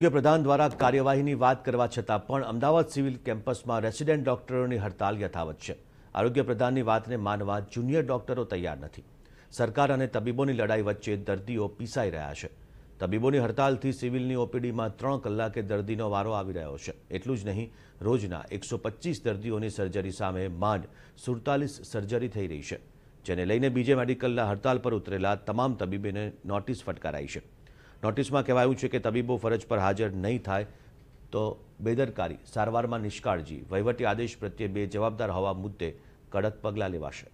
આરોગ્ય પ્રધાન દ્વારા કાર્યવાહીની વાત કરવા છતાં પણ અમદાવાદ સિવિલ કેમ્પસમાં રેસિડેન્ટ ડોક્ટરોની હડતાલ યથાવત છે આરોગ્ય પ્રધાનની વાતને માનવા જુનિયર ડોક્ટરો તૈયાર નથી સરકાર અને તબીબોની લડાઈ વચ્ચે દર્દીઓ પીસાઈ રહ્યા છે તબીબોની હડતાલથી સિવિલની ઓપીડીમાં ત્રણ કલાકે દર્દીનો વારો આવી રહ્યો છે એટલું જ નહીં રોજના એકસો દર્દીઓની સર્જરી સામે માંડ સુડતાલીસ સર્જરી થઈ રહી છે જેને લઈને બીજે મેડિકલના હડતાલ પર ઉતરેલા તમામ તબીબીને નોટિસ ફટકારાઈ છે નોટિસમાં કહેવાયું છે કે તબીબો ફરજ પર હાજર નહીં થાય તો બેદરકારી સારવારમાં નિષ્કાળજી વહીવટી આદેશ પ્રત્યે બે જવાબદાર હોવા મુદ્દે કડક પગલાં લેવાશે